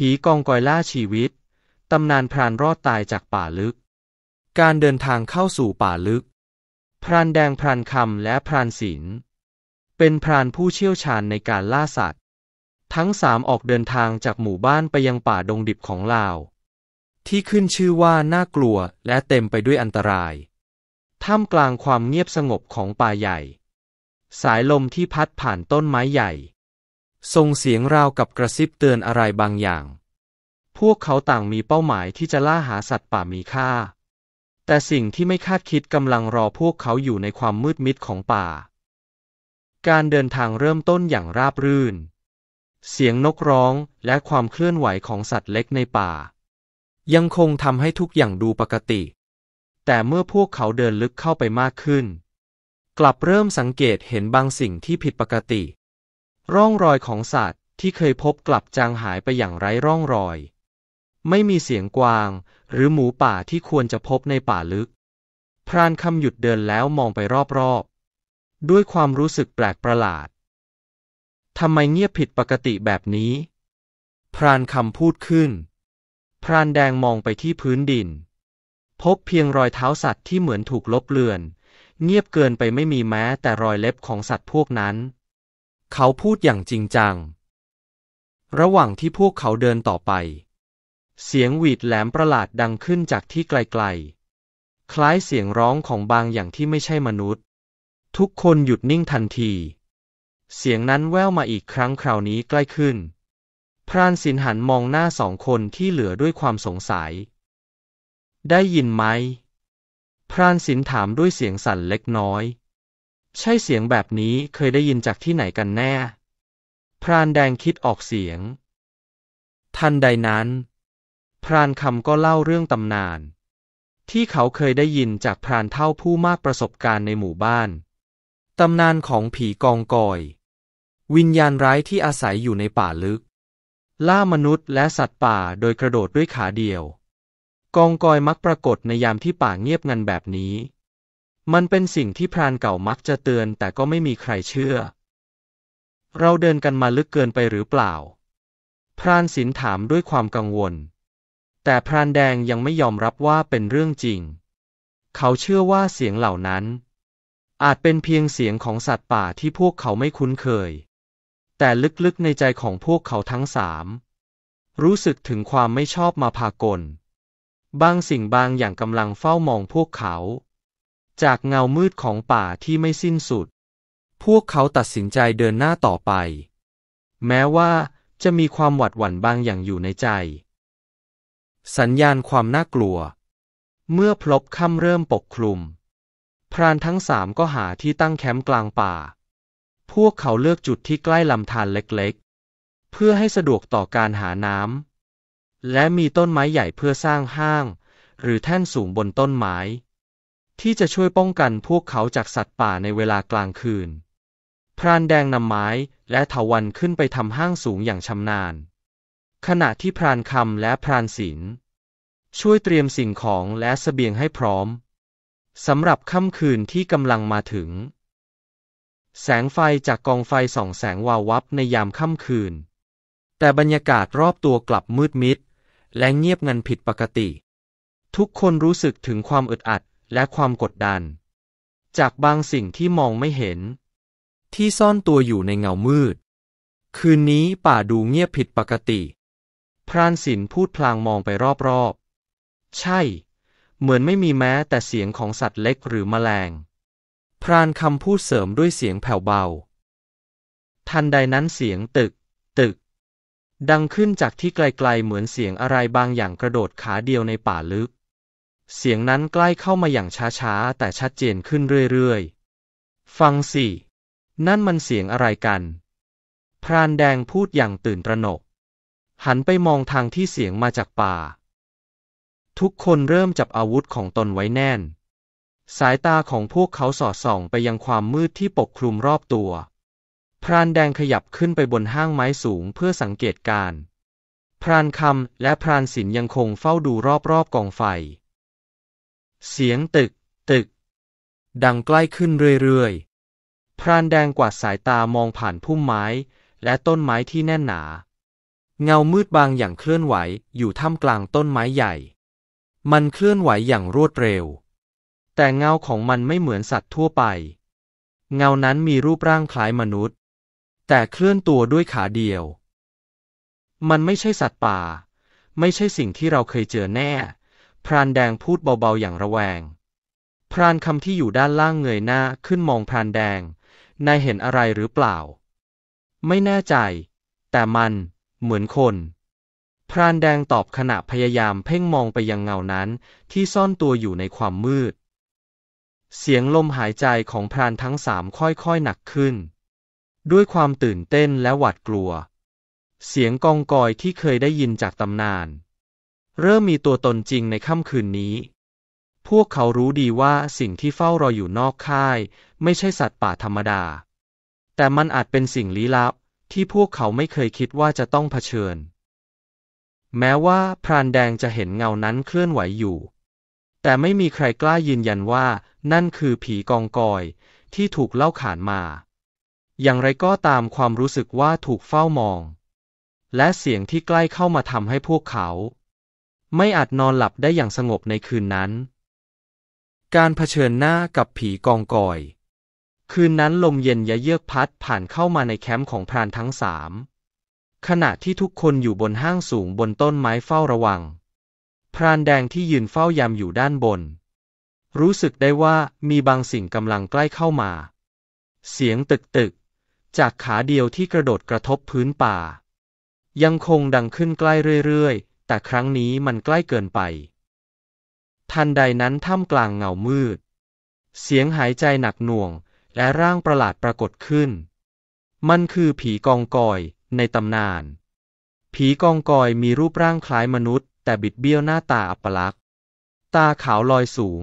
ผีกองกอยล่าชีวิต ตำนานพรานรอดตายจากป่าลึก การเดินทางเข้าสู่ป่าลึก พรานแดงพรานคำและพรานศิล เป็นพรานผู้เชี่ยวชาญในการล่าสัตว์ ทั้งสามออกเดินทางจากหมู่บ้านไปยังป่าดงดิบของลาว ที่ขึ้นชื่อว่าน่ากลัวและเต็มไปด้วยอันตราย ท่ามกลางความเงียบสงบของป่าใหญ่ สายลมที่พัดผ่านต้นไม้ใหญ่ส่งเสียงราวกับกระซิบเตือนอะไรบางอย่าง พวกเขาต่างมีเป้าหมายที่จะล่าหาสัตว์ป่ามีค่า แต่สิ่งที่ไม่คาดคิดกำลังรอพวกเขาอยู่ในความมืดมิดของป่า การเดินทางเริ่มต้นอย่างราบรื่น เสียงนกร้องและความเคลื่อนไหวของสัตว์เล็กในป่า ยังคงทำให้ทุกอย่างดูปกติ แต่เมื่อพวกเขาเดินลึกเข้าไปมากขึ้น กลับเริ่มสังเกตเห็นบางสิ่งที่ผิดปกติร่องรอยของสัตว์ที่เคยพบกลับจางหายไปอย่างไร้ร่องรอย ไม่มีเสียงกวางหรือหมูป่าที่ควรจะพบในป่าลึก พรานคำหยุดเดินแล้วมองไปรอบๆ ด้วยความรู้สึกแปลกประหลาด ทำไมเงียบผิดปกติแบบนี้ พรานคำพูดขึ้น พรานแดงมองไปที่พื้นดิน พบเพียงรอยเท้าสัตว์ที่เหมือนถูกลบเลือน เงียบเกินไปไม่มีแม้แต่รอยเล็บของสัตว์พวกนั้นเขาพูดอย่างจริงจัง ระหว่างที่พวกเขาเดินต่อไป เสียงหวีดแหลมประหลาดดังขึ้นจากที่ไกลๆ คล้ายเสียงร้องของบางอย่างที่ไม่ใช่มนุษย์ ทุกคนหยุดนิ่งทันที เสียงนั้นแว่วมาอีกครั้งคราวนี้ใกล้ขึ้น พรานสินหันมองหน้าสองคนที่เหลือด้วยความสงสัย ได้ยินไหมพรานสินถามด้วยเสียงสั่นเล็กน้อยใช่เสียงแบบนี้เคยได้ยินจากที่ไหนกันแน่ พรานแดงคิดออกเสียง ทันใดนั้น พรานคำก็เล่าเรื่องตำนาน ที่เขาเคยได้ยินจากพรานเท่าผู้มากประสบการณ์ในหมู่บ้านตำนานของผีกองกอย วิญญาณร้ายที่อาศัยอยู่ในป่าลึก ล่ามนุษย์และสัตว์ป่าโดยกระโดดด้วยขาเดียว กองกอยมักปรากฏในยามที่ป่าเงียบงันแบบนี้มันเป็นสิ่งที่พรานเก่ามักจะเตือนแต่ก็ไม่มีใครเชื่อ เราเดินกันมาลึกเกินไปหรือเปล่า พรานศิลถามด้วยความกังวล แต่พรานแดงยังไม่ยอมรับว่าเป็นเรื่องจริง เขาเชื่อว่าเสียงเหล่านั้น อาจเป็นเพียงเสียงของสัตว์ป่าที่พวกเขาไม่คุ้นเคย แต่ลึกๆในใจของพวกเขาทั้งสามรู้สึกถึงความไม่ชอบมาพากล บางสิ่งบางอย่างกำลังเฝ้ามองพวกเขาจากเงามืดของป่าที่ไม่สิ้นสุด พวกเขาตัดสินใจเดินหน้าต่อไป แม้ว่าจะมีความหวัดหวั่นบางอย่างอยู่ในใจ สัญญาณความน่ากลัว เมื่อพลบค่ำเริ่มปกคลุม พรานทั้งสามก็หาที่ตั้งแคมป์กลางป่า พวกเขาเลือกจุดที่ใกล้ลำธารเล็กๆ เพื่อให้สะดวกต่อการหาน้ำ และมีต้นไม้ใหญ่เพื่อสร้างห้าง หรือแท่นสูงบนต้นไม้ที่จะช่วยป้องกันพวกเขาจากสัตว์ป่าในเวลากลางคืน พรานแดงนำไม้และเถาวันขึ้นไปทำห้างสูงอย่างชำนาญ ขณะที่พรานคำและพรานศิลช่วยเตรียมสิ่งของและสเสบียงให้พร้อมสำหรับค่ำคืนที่กำลังมาถึง แสงไฟจากกองไฟส่องแสงวาววับในยามค่ำคืน แต่บรรยากาศรอบตัวกลับมืดมิด และเงียบงันผิดปกติ ทุกคนรู้สึกถึงความอึดอัดและความกดดัน จากบางสิ่งที่มองไม่เห็น ที่ซ่อนตัวอยู่ในเงามืด คืนนี้ป่าดูเงียบผิดปกติ พรานศิลพูดพลางมองไปรอบๆใช่ เหมือนไม่มีแม้แต่เสียงของสัตว์เล็กหรือมแมลง พรานคำพูดเสริมด้วยเสียงแผ่วเบา ทันใดนั้นเสียงตึก ตึก ดังขึ้นจากที่ไกลๆเหมือนเสียงอะไรบางอย่างกระโดดขาเดียวในป่าลึกเสียงนั้นใกล้เข้ามาอย่างช้าๆ แต่ชัดเจนขึ้นเรื่อยๆ ฟังสิ นั่นมันเสียงอะไรกัน พรานแดงพูดอย่างตื่นตระหนก หันไปมองทางที่เสียงมาจากป่า ทุกคนเริ่มจับอาวุธของตนไว้แน่น สายตาของพวกเขาสอดส่องไปยังความมืดที่ปกคลุมรอบตัว พรานแดงขยับขึ้นไปบนห้างไม้สูงเพื่อสังเกตการพรานคำและพรานศิลยังคงเฝ้าดูรอบๆกองไฟเสียงตึก ตึก ดังใกล้ขึ้นเรื่อยๆ พรานแดงกวาดสายตามองผ่านพุ่มไม้และต้นไม้ที่แน่นหนา เงามืดบางอย่างเคลื่อนไหวอยู่ท่ามกลางต้นไม้ใหญ่ มันเคลื่อนไหวอย่างรวดเร็ว แต่เงาของมันไม่เหมือนสัตว์ทั่วไป เงานั้นมีรูปร่างคล้ายมนุษย์ แต่เคลื่อนตัวด้วยขาเดียว มันไม่ใช่สัตว์ป่า ไม่ใช่สิ่งที่เราเคยเจอแน่พรานแดงพูดเบาๆ อย่างระแวง พรานคำที่อยู่ด้านล่างเงยหน้าขึ้นมองพรานแดงนายเห็นอะไรหรือเปล่า ไม่แน่ใจ แต่มันเหมือนคน พรานแดงตอบขณะพยายามเพ่งมองไปยังเงานั้นที่ซ่อนตัวอยู่ในความมืด เสียงลมหายใจของพรานทั้งสามค่อยๆ หนักขึ้น ด้วยความตื่นเต้นและหวาดกลัว เสียงกองกอยที่เคยได้ยินจากตำนานเริ่มมีตัวตนจริงในค่ำคืนนี้ พวกเขารู้ดีว่าสิ่งที่เฝ้ารออยู่นอกค่าย ไม่ใช่สัตว์ป่าธรรมดา แต่มันอาจเป็นสิ่งลี้ลับที่พวกเขาไม่เคยคิดว่าจะต้องเผชิญ แม้ว่าพรานแดงจะเห็นเงานั้นเคลื่อนไหวอยู่ แต่ไม่มีใครกล้ายืนยันว่านั่นคือผีกองกอยที่ถูกเล่าขานมา อย่างไรก็ตามความรู้สึกว่าถูกเฝ้ามอง และเสียงที่ใกล้เข้ามาทำให้พวกเขาไม่อาจนอนหลับได้อย่างสงบในคืนนั้น การเผชิญหน้ากับผีกองกอย คืนนั้นลมเย็นยะเยือกพัดผ่านเข้ามาในแคมป์ของพรานทั้งสาม ขณะที่ทุกคนอยู่บนห้างสูงบนต้นไม้เฝ้าระวัง พรานแดงที่ยืนเฝ้ายามอยู่ด้านบน รู้สึกได้ว่ามีบางสิ่งกำลังใกล้เข้ามา เสียงตึกตึกจากขาเดียวที่กระโดดกระทบพื้นป่า ยังคงดังขึ้นใกล้เรื่อยแต่ครั้งนี้มันใกล้เกินไป ทันใดนั้นท่ามกลางเงามืด เสียงหายใจหนักหน่วงและร่างประหลาดปรากฏขึ้น มันคือผีกองกอยในตำนาน ผีกองกอยมีรูปร่างคล้ายมนุษย์ แต่บิดเบี้ยวหน้าตาอัปลักษณ์ ตาขาวลอยสูง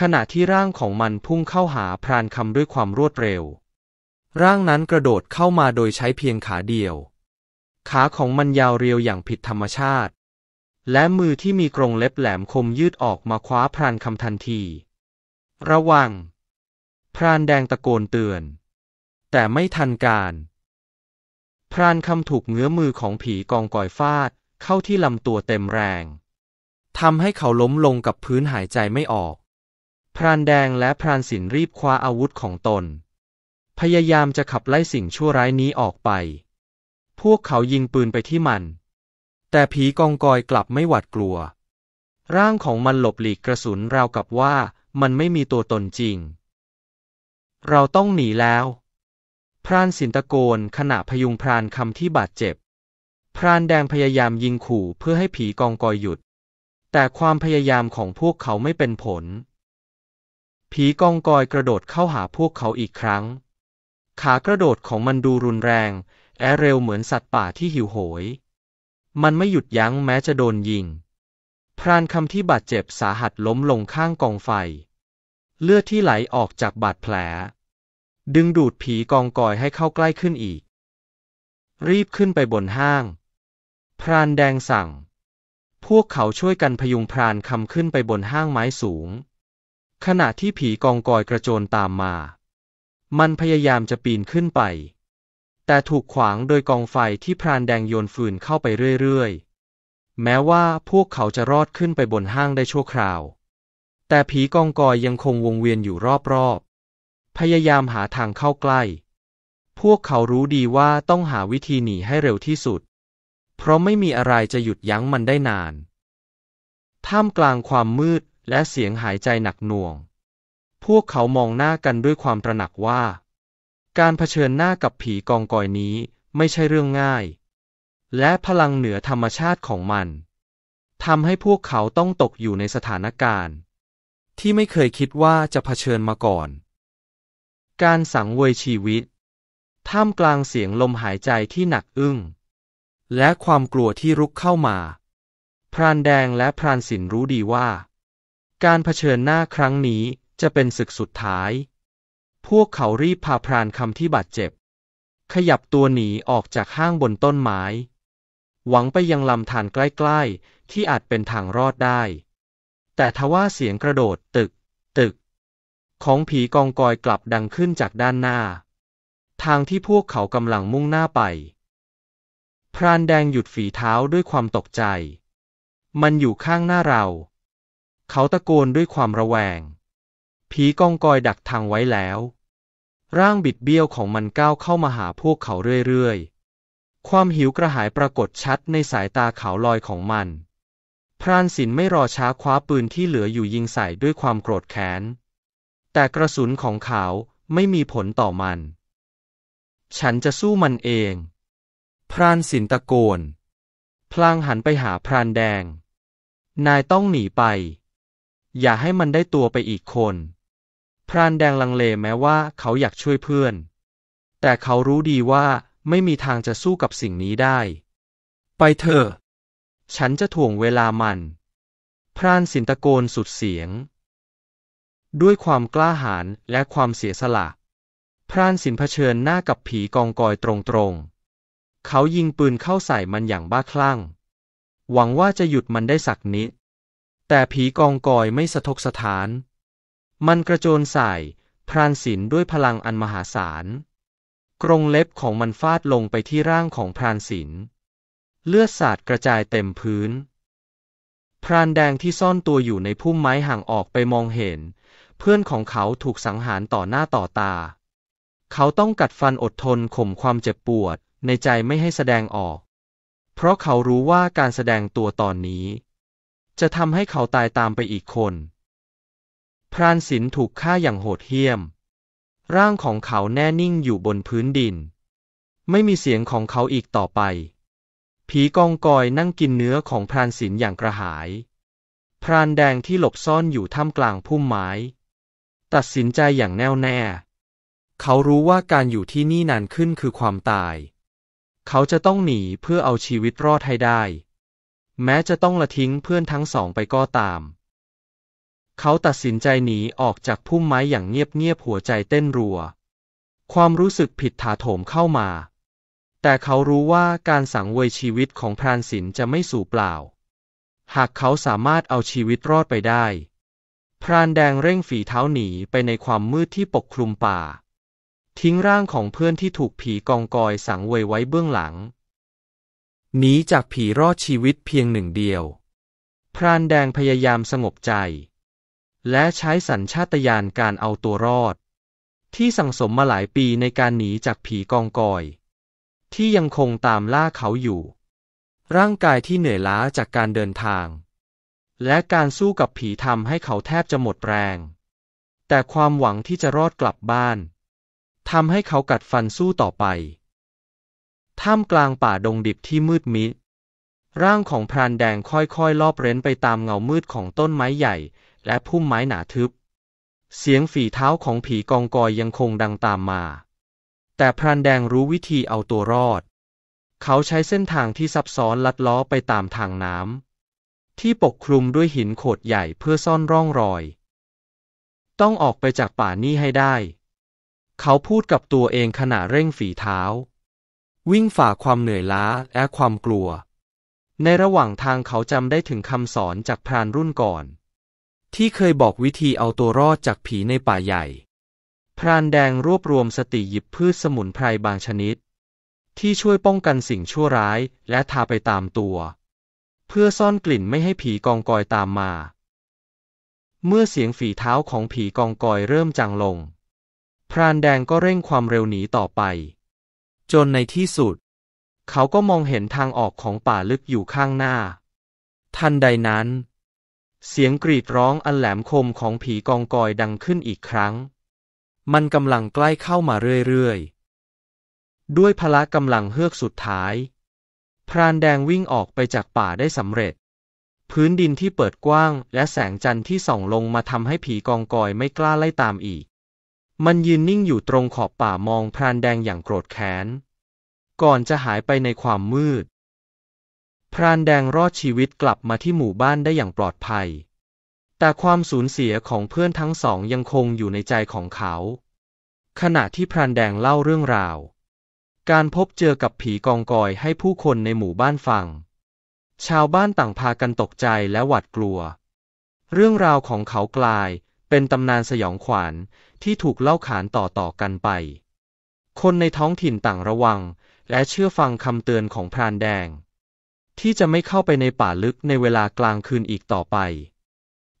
ขณะที่ร่างของมันพุ่งเข้าหาพรานคำด้วยความรวดเร็ว ร่างนั้นกระโดดเข้ามาโดยใช้เพียงขาเดียวขาของมันยาวเรียวอย่างผิดธรรมชาติ และมือที่มีกรงเล็บแหลมคมยืดออกมาคว้าพรานคำทันที ระวัง พรานแดงตะโกนเตือน แต่ไม่ทันการ พรานคำถูกเงื้อมือของผีกองก่อยฟาด เข้าที่ลำตัวเต็มแรง ทำให้เขาล้มลงกับพื้นหายใจไม่ออก พรานแดงและพรานสินรีบคว้าอาวุธของตน พยายามจะขับไล่สิ่งชั่วร้ายนี้ออกไปพวกเขายิงปืนไปที่มัน แต่ผีกองกอยกลับไม่หวาดกลัว ร่างของมันหลบหลีกกระสุนราวกับว่ามันไม่มีตัวตนจริง เราต้องหนีแล้ว พรานสินตะโกนขณะพยุงพรานคำที่บาดเจ็บ พรานแดงพยายามยิงขู่เพื่อให้ผีกองกอยหยุด แต่ความพยายามของพวกเขาไม่เป็นผล ผีกองกอยกระโดดเข้าหาพวกเขาอีกครั้ง ขากระโดดของมันดูรุนแรงแอะเรลเหมือน สัตว์ป่า ที่หิวโหย มันไม่หยุดยั้งแม้จะโดนยิง พรานคำที่บาดเจ็บ สาหัสล้มลงข้างกองไฟ เลือดที่ไหลออกจากบาดแผล ดึงดูดผีกองกอยให้เข้าใกล้ขึ้นอีก รีบขึ้นไปบนห้าง พรานแดงสั่ง พวกเขาช่วยกันพยุงพรานคำขึ้นไปบนห้างไม้สูง ขณะที่ผีกองกอยกระโจนตามมา มันพยายามจะปีนขึ้นไปแต่ถูกขวางโดยกองไฟที่พรานแดงโยนฟืนเข้าไปเรื่อยๆ แม้ว่าพวกเขาจะรอดขึ้นไปบนห้างได้ชั่วคราว แต่ผีกองกอยยังคงวงเวียนอยู่รอบ ๆ พยายามหาทางเข้าใกล้ พวกเขารู้ดีว่าต้องหาวิธีหนีให้เร็วที่สุด เพราะไม่มีอะไรจะหยุดยั้งมันได้นาน ท่ามกลางความมืดและเสียงหายใจหนักหน่วง พวกเขามองหน้ากันด้วยความตระหนักว่าการเผชิญหน้ากับผีกองกอยนี้ไม่ใช่เรื่องง่าย และพลังเหนือธรรมชาติของมันทำให้พวกเขาต้องตกอยู่ในสถานการณ์ ที่ไม่เคยคิดว่าจะเผชิญมาก่อน การสังเวยชีวิต ท่ามกลางเสียงลมหายใจที่หนักอึ้งและความกลัวที่รุกเข้ามา พรานแดงและพรานสินรู้ดีว่า การเผชิญหน้าครั้งนี้จะเป็นศึกสุดท้ายพวกเขารีบพาพรานคำที่บาดเจ็บ ขยับตัวหนีออกจากห้างบนต้นไม้ หวังไปยังลำธารใกล้ๆที่อาจเป็นทางรอดได้ แต่ทว่าเสียงกระโดดตึกตึก ของผีกองกอยกลับดังขึ้นจากด้านหน้า ทางที่พวกเขากำลังมุ่งหน้าไป พรานแดงหยุดฝีเท้าด้วยความตกใจ มันอยู่ข้างหน้าเรา เขาตะโกนด้วยความระแวงผีกองกอยดักทางไว้แล้ว ร่างบิดเบี้ยวของมันก้าวเข้ามาหาพวกเขาเรื่อย ๆ ความหิวกระหายปรากฏชัดในสายตาขาวลอยของมัน พรานศิลไม่รอช้าคว้าปืนที่เหลืออยู่ยิงใส่ด้วยความโกรธแค้นแต่กระสุนของเขาไม่มีผลต่อมัน ฉันจะสู้มันเอง พรานศิลตะโกน พลางหันไปหาพรานแดง นายต้องหนีไป อย่าให้มันได้ตัวไปอีกคนพรานแดงลังเลแม้ว่าเขาอยากช่วยเพื่อน แต่เขารู้ดีว่าไม่มีทางจะสู้กับสิ่งนี้ได้ ไปเถอะฉันจะถ่วงเวลามัน พรานสินตะโกนสุดเสียง ด้วยความกล้าหาญและความเสียสละ พรานสินเผชิญหน้ากับผีกองกอยตรงๆ เขายิงปืนเข้าใส่มันอย่างบ้าคลั่ง หวังว่าจะหยุดมันได้สักนิด แต่ผีกองกอยไม่สะทกสะท้านมันกระโจนใส่ พรานศิลด้วยพลังอันมหาศาล กรงเล็บของมันฟาดลงไปที่ร่างของพรานศิลเลือดสาดกระจายเต็มพื้น พรานแดงที่ซ่อนตัวอยู่ในพุ่มไม้ห่างออกไปมองเห็น เพื่อนของเขาถูกสังหารต่อหน้าต่อตา เขาต้องกัดฟันอดทนข่มความเจ็บปวด ในใจไม่ให้แสดงออก เพราะเขารู้ว่าการแสดงตัวตอนนี้ จะทำให้เขาตายตามไปอีกคนพรานศิลป์ถูกฆ่าอย่างโหดเหี้ยม ร่างของเขาแน่นิ่งอยู่บนพื้นดิน ไม่มีเสียงของเขาอีกต่อไป ผีกองกอยนั่งกินเนื้อของพรานศิลป์อย่างกระหาย พรานแดงที่หลบซ่อนอยู่ท่ามกลางพุ่มไม้ ตัดสินใจอย่างแน่วแน่ เขารู้ว่าการอยู่ที่นี่นานขึ้นคือความตาย เขาจะต้องหนีเพื่อเอาชีวิตรอดให้ได้ แม้จะต้องละทิ้งเพื่อนทั้งสองไปก็ตามเขาตัดสินใจหนีออกจากพุ่มไม้อย่างเงียบๆ หัวใจเต้นรัว ความรู้สึกผิดถาโถมเข้ามา แต่เขารู้ว่าการสังเวยชีวิตของพรานศิลจะไม่สู่เปล่า หากเขาสามารถเอาชีวิตรอดไปได้ พรานแดงเร่งฝีเท้าหนีไปในความมืดที่ปกคลุมป่า ทิ้งร่างของเพื่อนที่ถูกผีกองกอยสังเวยไว้เบื้องหลัง หนีจากผีรอดชีวิตเพียงหนึ่งเดียว พรานแดงพยายามสงบใจและใช้สัญชาตญาณการเอาตัวรอด ที่สั่งสมมาหลายปีในการหนีจากผีกองกอย ที่ยังคงตามล่าเขาอยู่ ร่างกายที่เหนื่อยล้าจากการเดินทาง และการสู้กับผีทำให้เขาแทบจะหมดแรงแต่ความหวังที่จะรอดกลับบ้านทำให้เขากัดฟันสู้ต่อไปท่ามกลางป่าดงดิบที่มืดมิดร่างของพรานแดงค่อยๆ ลอบเร้นไปตามเงามืดของต้นไม้ใหญ่และพุ่มไม้หนาทึบ เสียงฝีเท้าของผีกองกอยยังคงดังตามมา แต่พรานแดงรู้วิธีเอาตัวรอด เขาใช้เส้นทางที่ซับซ้อนลัดล้อไปตามทางน้ำที่ปกคลุมด้วยหินโขดใหญ่เพื่อซ่อนร่องรอย ต้องออกไปจากป่านี้ให้ได้ เขาพูดกับตัวเอง ขณะเร่งฝีเท้า วิ่งฝ่าความเหนื่อยล้าและความกลัว ในระหว่างทางเขาจำได้ถึงคำสอนจากพรานรุ่นก่อนที่เคยบอกวิธีเอาตัวรอดจากผีในป่าใหญ่ พรานแดงรวบรวมสติหยิบพืชสมุนไพรบางชนิด ที่ช่วยป้องกันสิ่งชั่วร้ายและทาไปตามตัว เพื่อซ่อนกลิ่นไม่ให้ผีกองกอยตามมา เมื่อเสียงฝีเท้าของผีกองกอยเริ่มจางลง พรานแดงก็เร่งความเร็วหนีต่อไป จนในที่สุด เขาก็มองเห็นทางออกของป่าลึกอยู่ข้างหน้า ทันใดนั้นเสียงกรีดร้องอันแหลมคมของผีกองกอยดังขึ้นอีกครั้ง มันกำลังใกล้เข้ามาเรื่อยๆ ด้วยพละกำลังเฮือกสุดท้าย พรานแดงวิ่งออกไปจากป่าได้สำเร็จ พื้นดินที่เปิดกว้างและแสงจันทร์ที่ส่องลงมาทำให้ผีกองกอยไม่กล้าไล่ตามอีก มันยืนนิ่งอยู่ตรงขอบป่ามองพรานแดงอย่างโกรธแค้น ก่อนจะหายไปในความมืดพรานแดงรอดชีวิตกลับมาที่หมู่บ้านได้อย่างปลอดภัย แต่ความสูญเสียของเพื่อนทั้งสองยังคงอยู่ในใจของเขา ขณะที่พรานแดงเล่าเรื่องราว การพบเจอกับผีกองกอยให้ผู้คนในหมู่บ้านฟัง ชาวบ้านต่างพากันตกใจและหวาดกลัว เรื่องราวของเขากลายเป็นตำนานสยองขวัญที่ถูกเล่าขานต่อๆกันไป คนในท้องถิ่นต่างระวังและเชื่อฟังคำเตือนของพรานแดงที่จะไม่เข้าไปในป่าลึกในเวลากลางคืนอีกต่อไป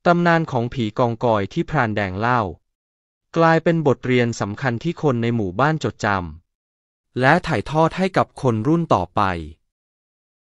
ตำนานของผีกองกอยที่พรานแดงเล่า กลายเป็นบทเรียนสำคัญที่คนในหมู่บ้านจดจำ และถ่ายทอดให้กับคนรุ่นต่อไป